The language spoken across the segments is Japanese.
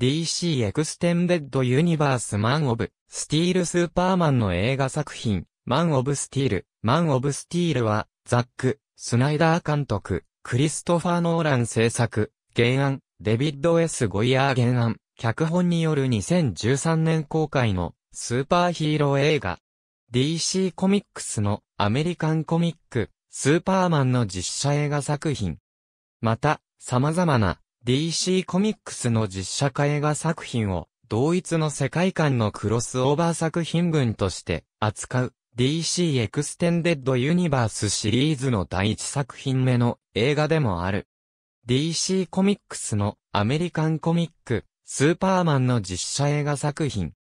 DC エクステンデッドユニバースマン・オブ・スティール・スーパーマンの映画作品、マン・オブ・スティール、マン・オブ・スティールは、ザック、スナイダー監督、クリストファー・ノーラン制作、原案、デビッド・ S・ ゴイヤー原案、脚本による2013年公開のスーパーヒーロー映画。DC コミックスのアメリカンコミック、スーパーマンの実写映画作品。また、様々な DC コミックスの実写化映画作品を同一の世界観のクロスオーバー作品群として扱う DC エクステンデッドユニバースシリーズの第一作品目の映画でもある。DC コミックスのアメリカンコミック、スーパーマンの実写映画作品。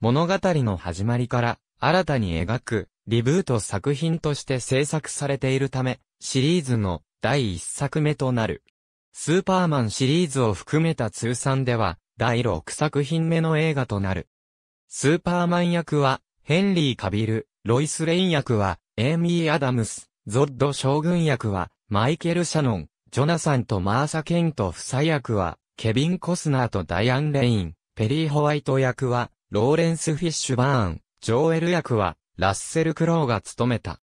物語の始まりから新たに描くリブート作品として制作されているため、シリーズの第一作目となる。スーパーマンシリーズを含めた通算では、第6作品目の映画となる。スーパーマン役は、ヘンリー・カビル、ロイス・レイン役は、エイミー・アダムス、ゾッド将軍役は、マイケル・シャノン、ジョナサンとマーサ・ケント夫妻役は、ケビン・コスナーとダイアン・レイン、ペリー・ホワイト役は、ローレンス・フィッシュバーン、ジョーエル役は、ラッセル・クロウが務めた。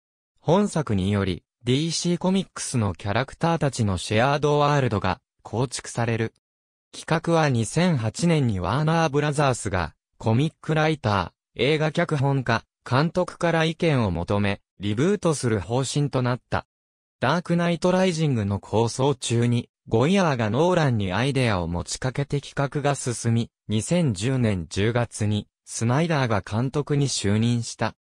本作により、DC コミックスのキャラクターたちのシェアードワールドが構築される。企画は2008年にワーナーブラザースがコミックライター、映画脚本家、監督から意見を求め、リブートする方針となった。ダークナイトライジングの構想中に、ゴイアーがノーランにアイデアを持ちかけて企画が進み、2010年10月に、スナイダーが監督に就任した。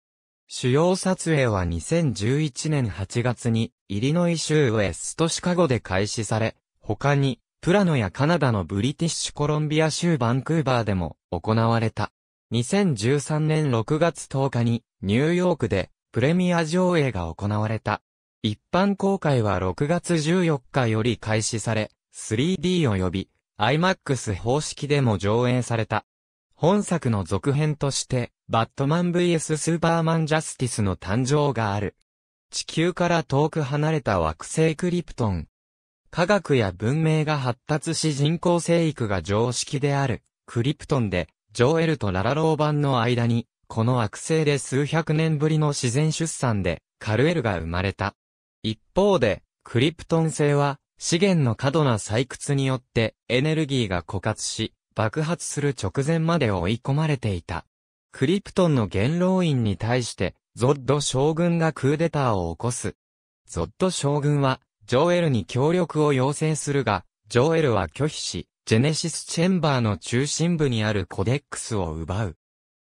主要撮影は2011年8月に、イリノイ州ウエストシカゴで開始され、他に、プラノやカナダのブリティッシュコロンビア州バンクーバーでも行われた。2013年6月10日に、ニューヨークで、プレミア上映が行われた。一般公開は6月14日より開始され、3D 及び IMAX 方式でも上映された。本作の続編として、バットマン VS スーパーマンジャスティスの誕生がある。地球から遠く離れた惑星クリプトン。科学や文明が発達し人工生育が常識である、クリプトンで、ジョエルとララロー版の間に、この惑星で数百年ぶりの自然出産で、カルエルが生まれた。一方で、クリプトン星は、資源の過度な採掘によって、エネルギーが枯渇し、爆発する直前まで追い込まれていた。クリプトンの元老院に対して、ゾッド将軍がクーデターを起こす。ゾッド将軍は、ジョエルに協力を要請するが、ジョエルは拒否し、ジェネシスチェンバーの中心部にあるコデックスを奪う。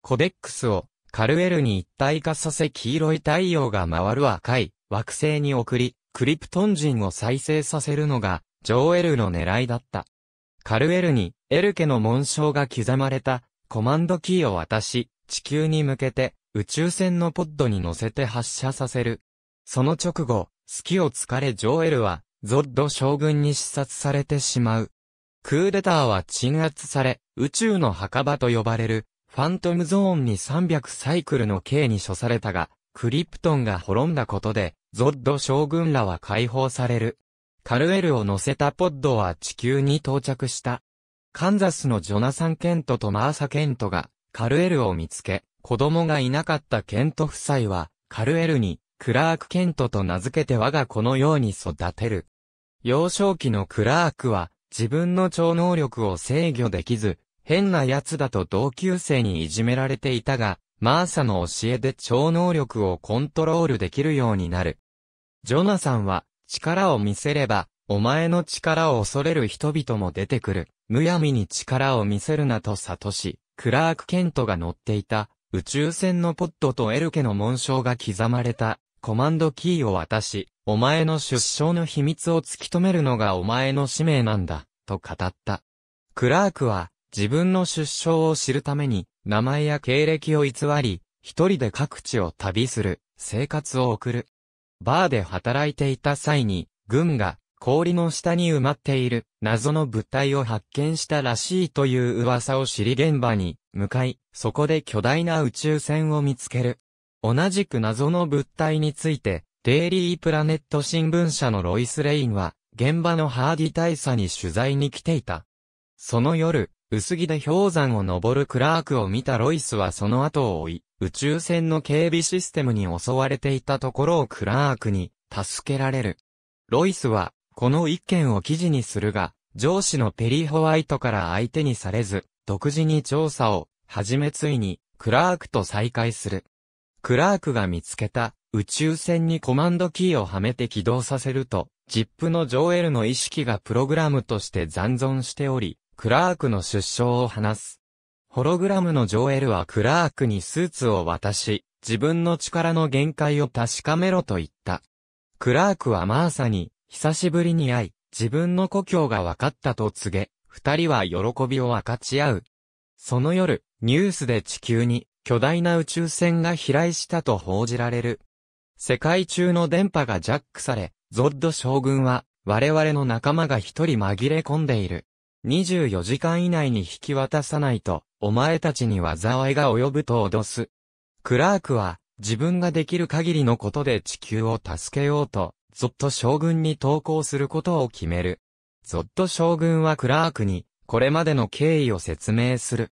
コデックスを、カルエルに一体化させ黄色い太陽が回る赤い惑星に送り、クリプトン人を再生させるのが、ジョエルの狙いだった。カルエルに、エルケの紋章が刻まれた、コマンドキーを渡し、地球に向けて宇宙船のポッドに乗せて発射させる。その直後、隙を突かれジョエルは、ゾッド将軍に視察されてしまう。クーデターは鎮圧され、宇宙の墓場と呼ばれる、ファントムゾーンに300サイクルの刑に処されたが、クリプトンが滅んだことで、ゾッド将軍らは解放される。カルエルを乗せたポッドは地球に到着した。カンザスのジョナサン・ケントとマーサ・ケントが、カルエルを見つけ、子供がいなかったケント夫妻は、カルエルに、クラーク・ケントと名付けて我が子のように育てる。幼少期のクラークは、自分の超能力を制御できず、変な奴だと同級生にいじめられていたが、マーサの教えで超能力をコントロールできるようになる。ジョナさんは、力を見せれば、お前の力を恐れる人々も出てくる。むやみに力を見せるなと悟し、クラーク・ケントが乗っていた、宇宙船のポッドとエルケの紋章が刻まれた、コマンドキーを渡し、お前の出生の秘密を突き止めるのがお前の使命なんだ、と語った。クラークは、自分の出生を知るために、名前や経歴を偽り、一人で各地を旅する、生活を送る。バーで働いていた際に、軍が、氷の下に埋まっている謎の物体を発見したらしいという噂を知り現場に向かい、そこで巨大な宇宙船を見つける。同じく謎の物体について、デイリープラネット新聞社のロイス・レインは、現場のハーディ大佐に取材に来ていた。その夜、薄着で氷山を登るクラークを見たロイスはその後を追い、宇宙船の警備システムに襲われていたところをクラークに助けられる。ロイスはこの一件を記事にするが、上司のペリー・ホワイトから相手にされず、独自に調査を、始めついに、クラークと再会する。クラークが見つけた、宇宙船にコマンドキーをはめて起動させると、ジップのジョエルの意識がプログラムとして残存しており、クラークの出生を話す。ホログラムのジョエルはクラークにスーツを渡し、自分の力の限界を確かめろと言った。クラークはマーサに、久しぶりに会い、自分の故郷が分かったと告げ、二人は喜びを分かち合う。その夜、ニュースで地球に巨大な宇宙船が飛来したと報じられる。世界中の電波がジャックされ、ゾッド将軍は我々の仲間が一人紛れ込んでいる。24時間以内に引き渡さないと、お前たちに災いが及ぶと脅す。クラークは、自分ができる限りのことで地球を助けようと、ゾット将軍に投降することを決める。ゾット将軍はクラークに、これまでの経緯を説明する。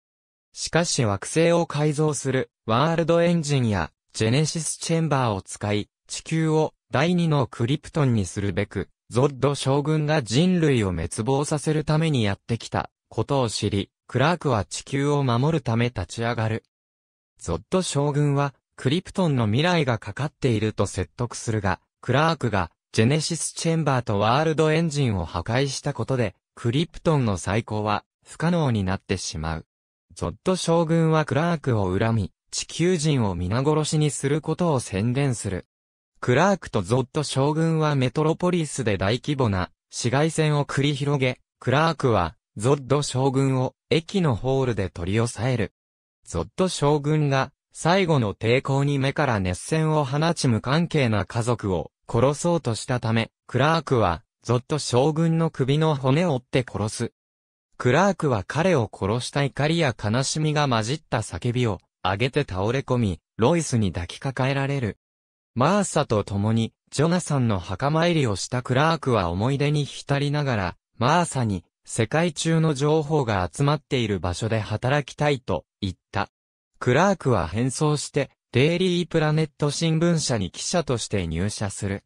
しかし惑星を改造する、ワールドエンジンや、ジェネシスチェンバーを使い、地球を第二のクリプトンにするべく、ゾッド将軍が人類を滅亡させるためにやってきたことを知り、クラークは地球を守るため立ち上がる。ゾッド将軍は、クリプトンの未来がかかっていると説得するが、クラークがジェネシスチェンバーとワールドエンジンを破壊したことで、クリプトンの再興は不可能になってしまう。ゾッド将軍はクラークを恨み、地球人を皆殺しにすることを宣言する。クラークとゾッド将軍はメトロポリスで大規模な紫外線を繰り広げ、クラークはゾッド将軍を駅のホールで取り押さえる。ゾッド将軍が最後の抵抗に目から熱線を放ち無関係な家族を殺そうとしたため、クラークは、ぞっと将軍の首の骨を折って殺す。クラークは彼を殺した怒りや悲しみが混じった叫びを、上げて倒れ込み、ロイスに抱きかかえられる。マーサと共に、ジョナサンの墓参りをしたクラークは思い出に浸りながら、マーサに、世界中の情報が集まっている場所で働きたいと言った。クラークは変装して、デイリープラネット新聞社に記者として入社する。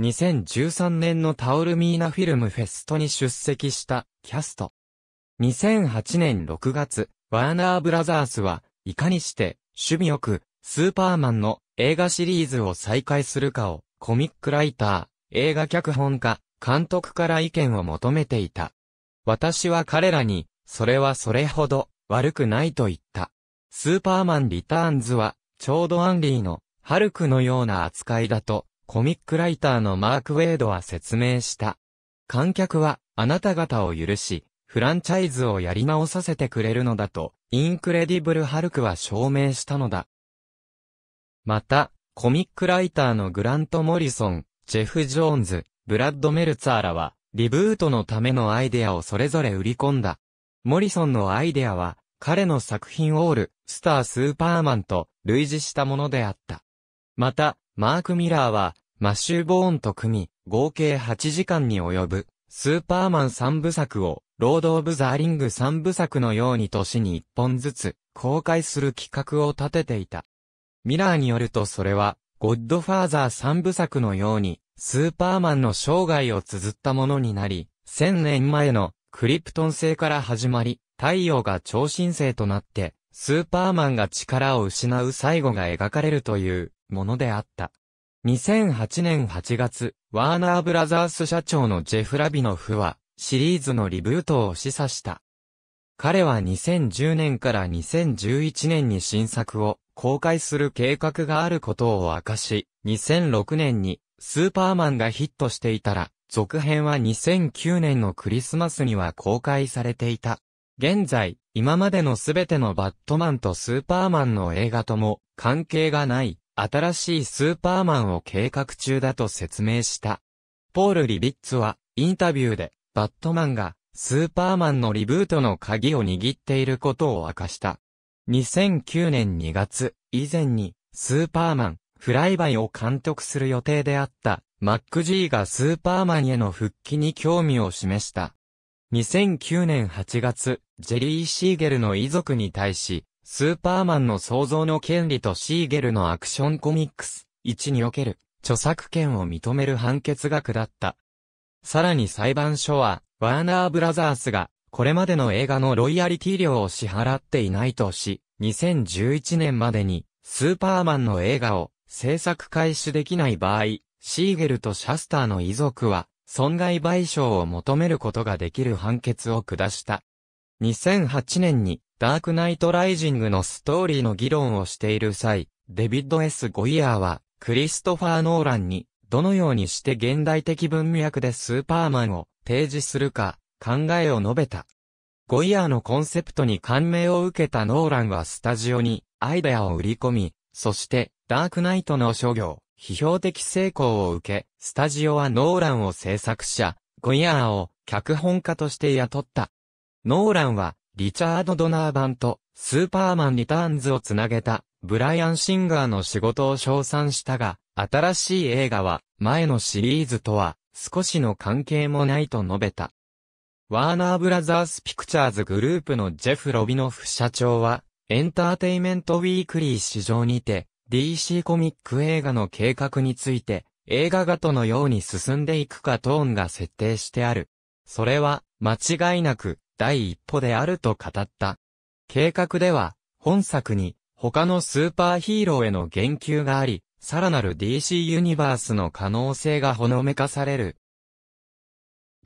2013年のタオルミーナフィルムフェストに出席したキャスト。2008年6月、ワーナーブラザースは、いかにして、趣味よく、スーパーマンの映画シリーズを再開するかを、コミックライター、映画脚本家、監督から意見を求めていた。私は彼らに、それはそれほど、悪くないと言った。スーパーマンリターンズは、ちょうどアンリーのハルクのような扱いだと、コミックライターのマーク・ウェイドは説明した。観客は、あなた方を許し、フランチャイズをやり直させてくれるのだと、インクレディブル・ハルクは証明したのだ。また、コミックライターのグラント・モリソン、ジェフ・ジョーンズ、ブラッド・メルツァーらは、リブートのためのアイデアをそれぞれ売り込んだ。モリソンのアイデアは、彼の作品オール、スター・スーパーマンと、類似したものであった。また、マーク・ミラーは、マッシュー・ボーンと組み、合計8時間に及ぶ、スーパーマン3部作を、ロード・オブ・ザ・リング3部作のように年に1本ずつ、公開する企画を立てていた。ミラーによるとそれは、ゴッドファーザー3部作のように、スーパーマンの生涯を綴ったものになり、1000年前のクリプトン星から始まり、太陽が超新星となって、スーパーマンが力を失う最後が描かれるというものであった。2008年8月、ワーナーブラザース社長のジェフ・ラビノフは、シリーズのリブートを示唆した。彼は2010年から2011年に新作を公開する計画があることを明かし、2006年にスーパーマンがヒットしていたら、続編は2009年のクリスマスには公開されていた。現在、今までのすべてのバットマンとスーパーマンの映画とも関係がない新しいスーパーマンを計画中だと説明した。ポール・リビッツはインタビューでバットマンがスーパーマンのリブートの鍵を握っていることを明かした。2009年2月以前にスーパーマンフライバイを監督する予定であったマック・ジーがスーパーマンへの復帰に興味を示した。2009年8月、ジェリー・シーゲルの遺族に対し、スーパーマンの創造の権利とシーゲルのアクションコミックス1における著作権を認める判決が下った。さらに裁判所は、ワーナーブラザースが、これまでの映画のロイヤリティ料を支払っていないとし、2011年までに、スーパーマンの映画を制作開始できない場合、シーゲルとシャスターの遺族は、損害賠償を求めることができる判決を下した。2008年にダークナイトライジングのストーリーの議論をしている際、デビッド・ S・ ゴイヤーはクリストファー・ノーランにどのようにして現代的文脈でスーパーマンを提示するか考えを述べた。ゴイヤーのコンセプトに感銘を受けたノーランはスタジオにアイデアを売り込み、そしてダークナイトの諸行、批評的成功を受け、スタジオはノーランを制作者、ゴイヤーを脚本家として雇った。ノーランは、リチャード・ドナー版と、スーパーマン・リターンズをつなげた、ブライアン・シンガーの仕事を称賛したが、新しい映画は、前のシリーズとは、少しの関係もないと述べた。ワーナーブラザースピクチャーズグループのジェフ・ロビノフ社長は、エンターテイメントウィークリー市場にて、DC コミック映画の計画について、映画がどのように進んでいくかトーンが設定してある。それは、間違いなく、第一歩であると語った。計画では、本作に、他のスーパーヒーローへの言及があり、さらなる DC ユニバースの可能性がほのめかされる。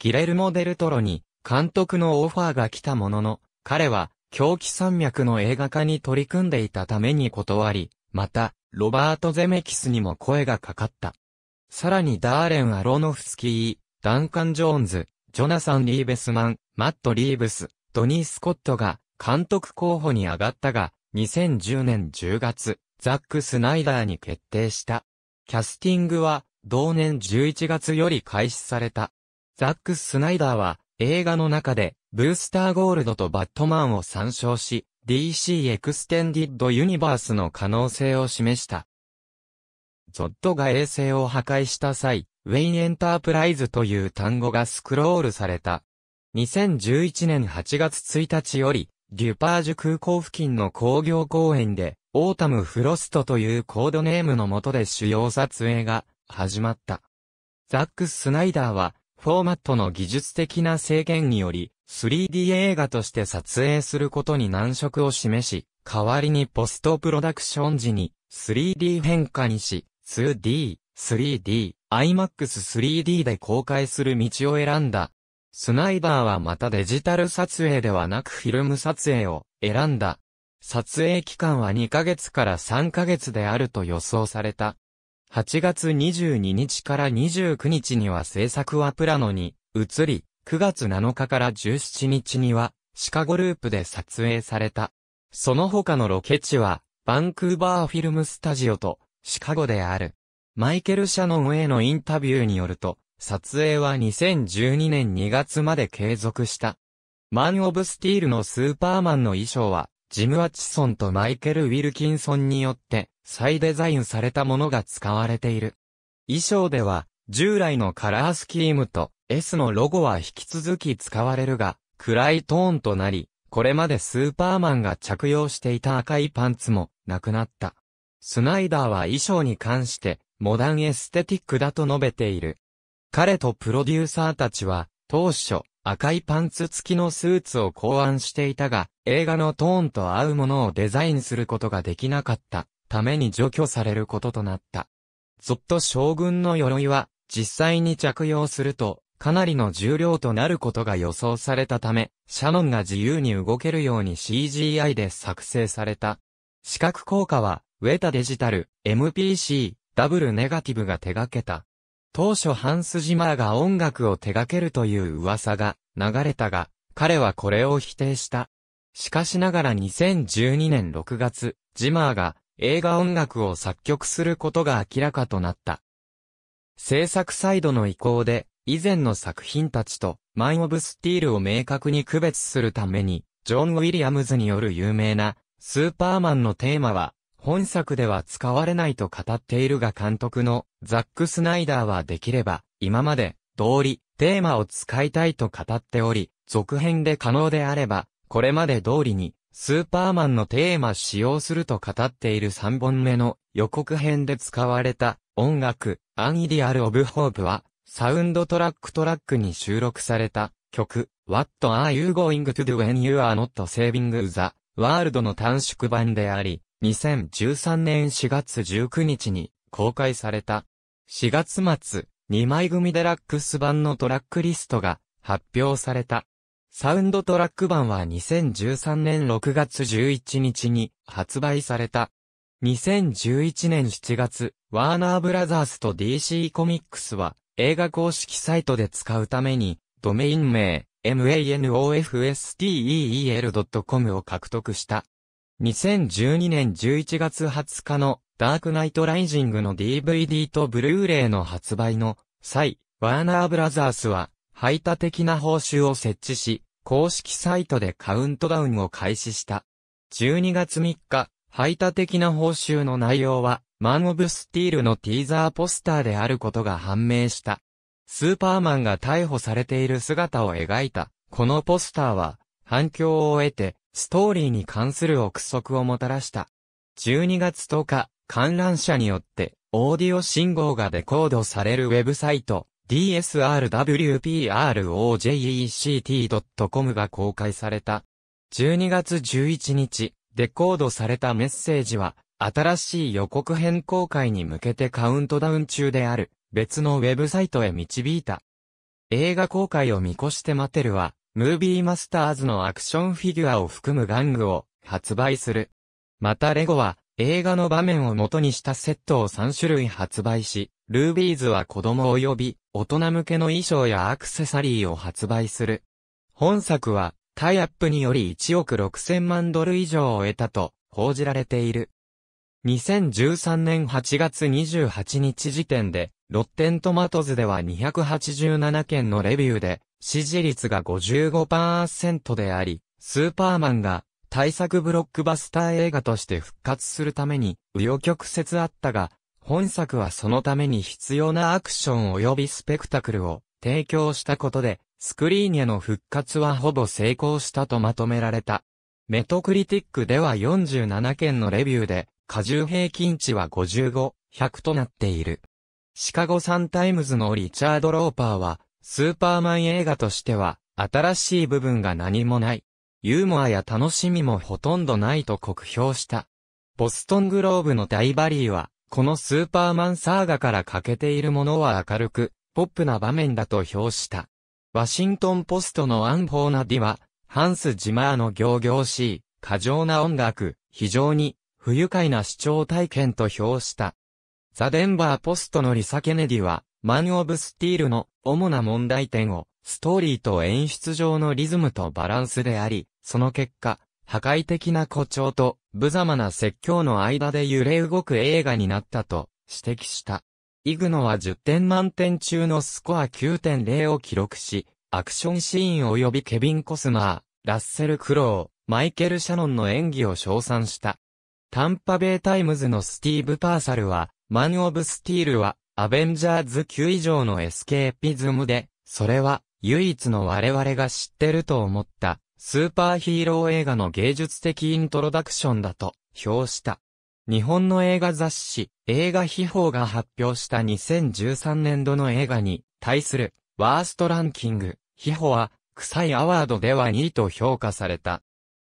ギレルモ・デルトロに、監督のオファーが来たものの、彼は、狂気山脈の映画化に取り組んでいたために断り、また、ロバート・ゼメキスにも声がかかった。さらにダーレン・アロノフスキー、ダンカン・ジョーンズ、ジョナサン・リーベスマン、マット・リーブス、ドニー・スコットが監督候補に上がったが、2010年10月、ザック・スナイダーに決定した。キャスティングは、同年11月より開始された。ザック・スナイダーは、映画の中で、ブースターゴールドとバットマンを参照し、DC エクステンディッドユニバースの可能性を示した。ゾッドが衛星を破壊した際、ウェインエンタープライズという単語がスクロールされた。2011年8月1日より、デュパージュ空港付近の工業公園で、オータムフロストというコードネームのもとで主要撮影が始まった。ザック・スナイダーは、フォーマットの技術的な制限により、3D 映画として撮影することに難色を示し、代わりにポストプロダクション時に 3D 変化にし、2D、3D、IMAX3D で公開する道を選んだ。スナイダーはまたデジタル撮影ではなくフィルム撮影を選んだ。撮影期間は2ヶ月から3ヶ月であると予想された。8月22日から29日には制作はプラノに移り、9月7日から17日には、シカゴループで撮影された。その他のロケ地は、バンクーバーフィルムスタジオと、シカゴである。マイケル・シャノンへのインタビューによると、撮影は2012年2月まで継続した。マン・オブ・スティールのスーパーマンの衣装は、ジム・アチソンとマイケル・ウィルキンソンによって再デザインされたものが使われている。衣装では、従来のカラースキームと S のロゴは引き続き使われるが、暗いトーンとなり、これまでスーパーマンが着用していた赤いパンツもなくなった。スナイダーは衣装に関して、モダンエステティックだと述べている。彼とプロデューサーたちは、当初、赤いパンツ付きのスーツを考案していたが、映画のトーンと合うものをデザインすることができなかったために除去されることとなった。ゾッと将軍の鎧は、実際に着用すると、かなりの重量となることが予想されたため、シャノンが自由に動けるように CGI で作成された。視覚効果は、ウェタデジタル、MPC、ダブルネガティブが手掛けた。当初ハンス・ジマーが音楽を手掛けるという噂が流れたが、彼はこれを否定した。しかしながら2012年6月、ジマーが映画音楽を作曲することが明らかとなった。制作サイドの意向で、以前の作品たちとマン・オブ・スティールを明確に区別するために、ジョン・ウィリアムズによる有名なスーパーマンのテーマは、本作では使われないと語っているが監督のザック・スナイダーはできれば、今まで通りテーマを使いたいと語っており、続編で可能であれば、これまで通りにスーパーマンのテーマ使用すると語っている3本目の予告編で使われた音楽、アンイディアル・オブ・ホープは、サウンドトラックトラックに収録された曲 What are you going to do when you are not saving the world の短縮版であり、2013年4月19日に公開された。4月末、2枚組デラックス版のトラックリストが発表された。サウンドトラック版は2013年6月11日に発売された。2011年7月、ワーナーブラザースと DC コミックスは映画公式サイトで使うために、ドメイン名、manofsteel.com を獲得した。2012年11月20日のダークナイトライジングの DVD とブルーレイの発売の際、ワーナーブラザースは排他的な報酬を設置し、公式サイトでカウントダウンを開始した。12月3日、排他的な報酬の内容は、マン・オブ・スティールのティーザーポスターであることが判明した。スーパーマンが逮捕されている姿を描いた、このポスターは、反響を得て、ストーリーに関する憶測をもたらした。12月10日、観覧車によって、オーディオ信号がデコードされるウェブサイト、dsrwproject.com が公開された。12月11日、デコードされたメッセージは、新しい予告編公開に向けてカウントダウン中である、別のウェブサイトへ導いた。映画公開を見越してマテルは、ムービーマスターズのアクションフィギュアを含む玩具を発売する。またレゴは、映画の場面を元にしたセットを3種類発売し、ルービーズは子供及び大人向けの衣装やアクセサリーを発売する。本作はタイアップにより1億6000万ドル以上を得たと報じられている。2013年8月28日時点で、ロッテントマトズでは287件のレビューで、支持率が55%であり、スーパーマンが対策ブロックバスター映画として復活するために、紆余曲折あったが、本作はそのために必要なアクション及びスペクタクルを提供したことで、スクリーニへの復活はほぼ成功したとまとめられた。メトクリティックでは47件のレビューで、荷重平均値は55、100となっている。シカゴサンタイムズのリチャード・ローパーは、スーパーマン映画としては、新しい部分が何もない。ユーモアや楽しみもほとんどないと酷評した。ボストングローブのダイバリーは、このスーパーマンサーガから欠けているものは明るく、ポップな場面だと評した。ワシントンポストのアンフォーナディは、ハンス・ジマーの行々しい、過剰な音楽、非常に不愉快な視聴体験と評した。ザ・デンバー・ポストのリサ・ケネディは、マン・オブ・スティールの主な問題点を、ストーリーと演出上のリズムとバランスであり、その結果、破壊的な誇張と、無様な説教の間で揺れ動く映画になったと指摘した。イグノは10点満点中のスコア9.0を記録し、アクションシーン及びケビン・コスナー、ラッセル・クロウ、マイケル・シャノンの演技を称賛した。タンパベイタイムズのスティーブ・パーサルは、マン・オブ・スティールは、アベンジャーズ級以上のエスケーピズムで、それは、唯一の我々が知ってると思った、スーパーヒーロー映画の芸術的イントロダクションだと、評した。日本の映画雑誌、映画秘宝が発表した2013年度の映画に、対する、ワーストランキング、秘宝は、臭いアワードでは2位と評価された。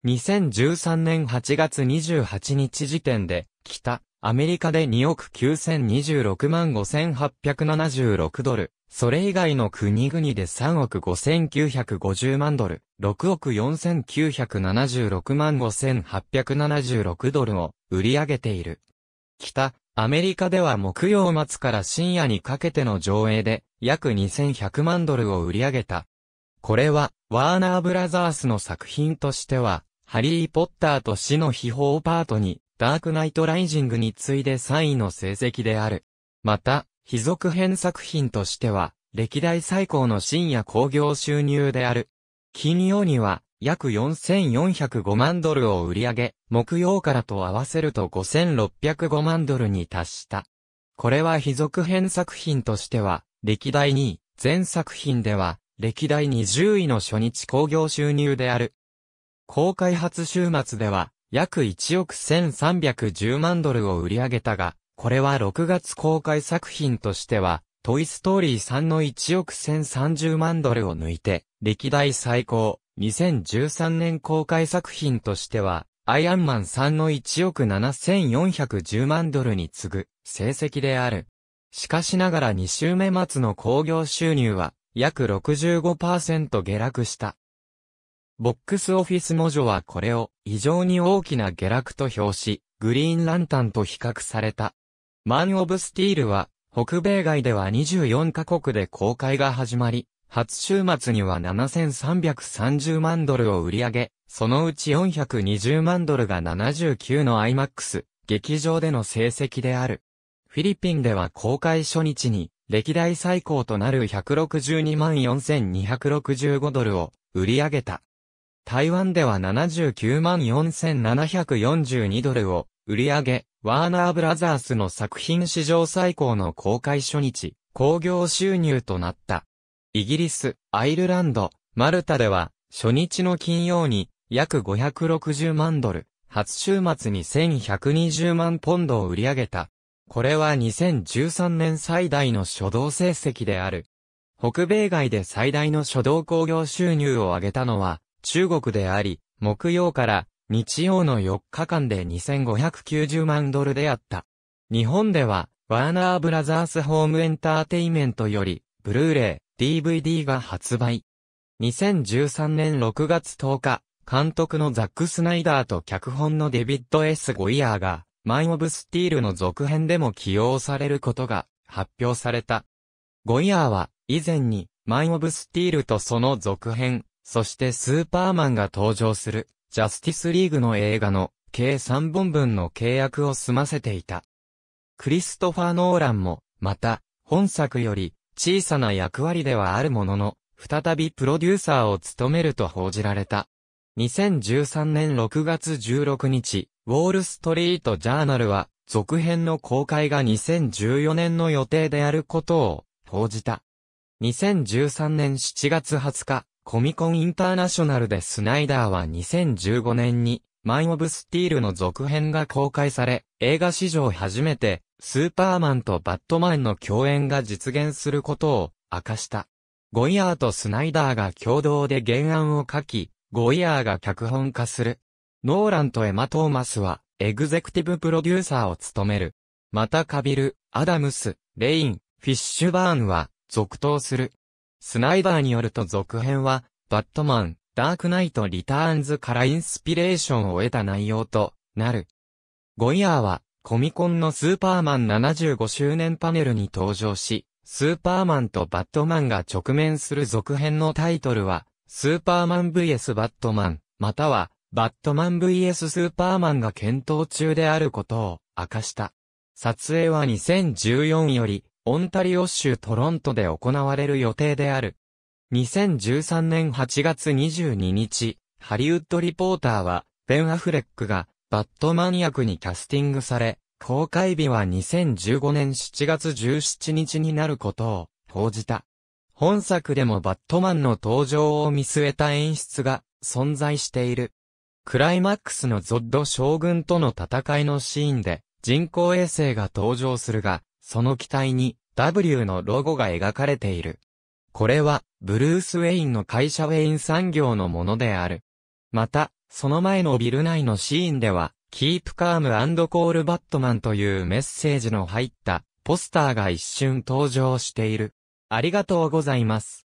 2013年8月28日時点で、北、アメリカで2億9026万5876ドル、それ以外の国々で3億5950万ドル、6億4976万5876ドルを売り上げている。北、アメリカでは木曜末から深夜にかけての上映で約2100万ドルを売り上げた。これは、ワーナーブラザースの作品としては、ハリー・ポッターと死の秘宝パートに、ダークナイト・ライジングに次いで3位の成績である。また、非続編作品としては、歴代最高の深夜興行収入である。金曜には、約4405万ドルを売り上げ、木曜からと合わせると5605万ドルに達した。これは非続編作品としては、歴代2位、全作品では、歴代20位の初日興行収入である。公開発週末では、約1億1310万ドルを売り上げたが、これは6月公開作品としては、トイストーリー3の1億1030万ドルを抜いて、歴代最高、2013年公開作品としては、アイアンマン3の1億7410万ドルに次ぐ成績である。しかしながら2週目末の興行収入は約65%下落した。ボックスオフィスモジョはこれを異常に大きな下落と表し、グリーンランタンと比較された。マン・オブ・スティールは、北米外では24カ国で公開が始まり、初週末には7330万ドルを売り上げ、そのうち420万ドルが79の IMAX、劇場での成績である。フィリピンでは公開初日に、歴代最高となる162万4265ドルを売り上げた。台湾では79万4742ドルを売り上げ、ワーナーブラザースの作品史上最高の公開初日、興行収入となった。イギリス、アイルランド、マルタでは、初日の金曜に約560万ドル、初週末に1120万ポンドを売り上げた。これは2013年最大の初動成績である。北米外で最大の初動興行収入を上げたのは、中国であり、木曜から日曜の4日間で2590万ドルであった。日本では、ワーナーブラザースホームエンターテイメントより、ブルーレイ、DVD が発売。2013年6月10日、監督のザック・スナイダーと脚本のデビッド・ S・ ゴイヤーが、マイ・オブ・スティールの続編でも起用されることが発表された。ゴイヤーは以前にマイ・オブ・スティールとその続編、そしてスーパーマンが登場する、ジャスティスリーグの映画の、計3本分の契約を済ませていた。クリストファー・ノーランも、また、本作より、小さな役割ではあるものの、再びプロデューサーを務めると報じられた。2013年6月16日、ウォールストリートジャーナルは、続編の公開が2014年の予定であることを報じた。2013年7月20日、コミコンインターナショナルでスナイダーは2015年に、マン・オブ・スティールの続編が公開され、映画史上初めて、スーパーマンとバットマンの共演が実現することを明かした。ゴイヤーとスナイダーが共同で原案を書き、ゴイヤーが脚本化する。ノーランとエマ・トーマスは、エグゼクティブプロデューサーを務める。またカビル、アダムス、レイン、フィッシュバーンは、続投する。スナイダーによると続編は、バットマン、ダークナイト・リターンズからインスピレーションを得た内容となる。ゴイヤーは、コミコンのスーパーマン75周年パネルに登場し、スーパーマンとバットマンが直面する続編のタイトルは、スーパーマン VS バットマン、または、バットマン VS スーパーマンが検討中であることを明かした。撮影は2014より、オンタリオ州トロントで行われる予定である。2013年8月22日、ハリウッドリポーターは、ベン・アフレックが、バットマン役にキャスティングされ、公開日は2015年7月17日になることを報じた。本作でもバットマンの登場を見据えた演出が存在している。クライマックスのゾッド将軍との戦いのシーンで人工衛星が登場するが、その機体に W のロゴが描かれている。これは、ブルース・ウェインの会社ウェイン産業のものである。また、その前のビル内のシーンでは、Keep Calm Call Batman というメッセージの入ったポスターが一瞬登場している。ありがとうございます。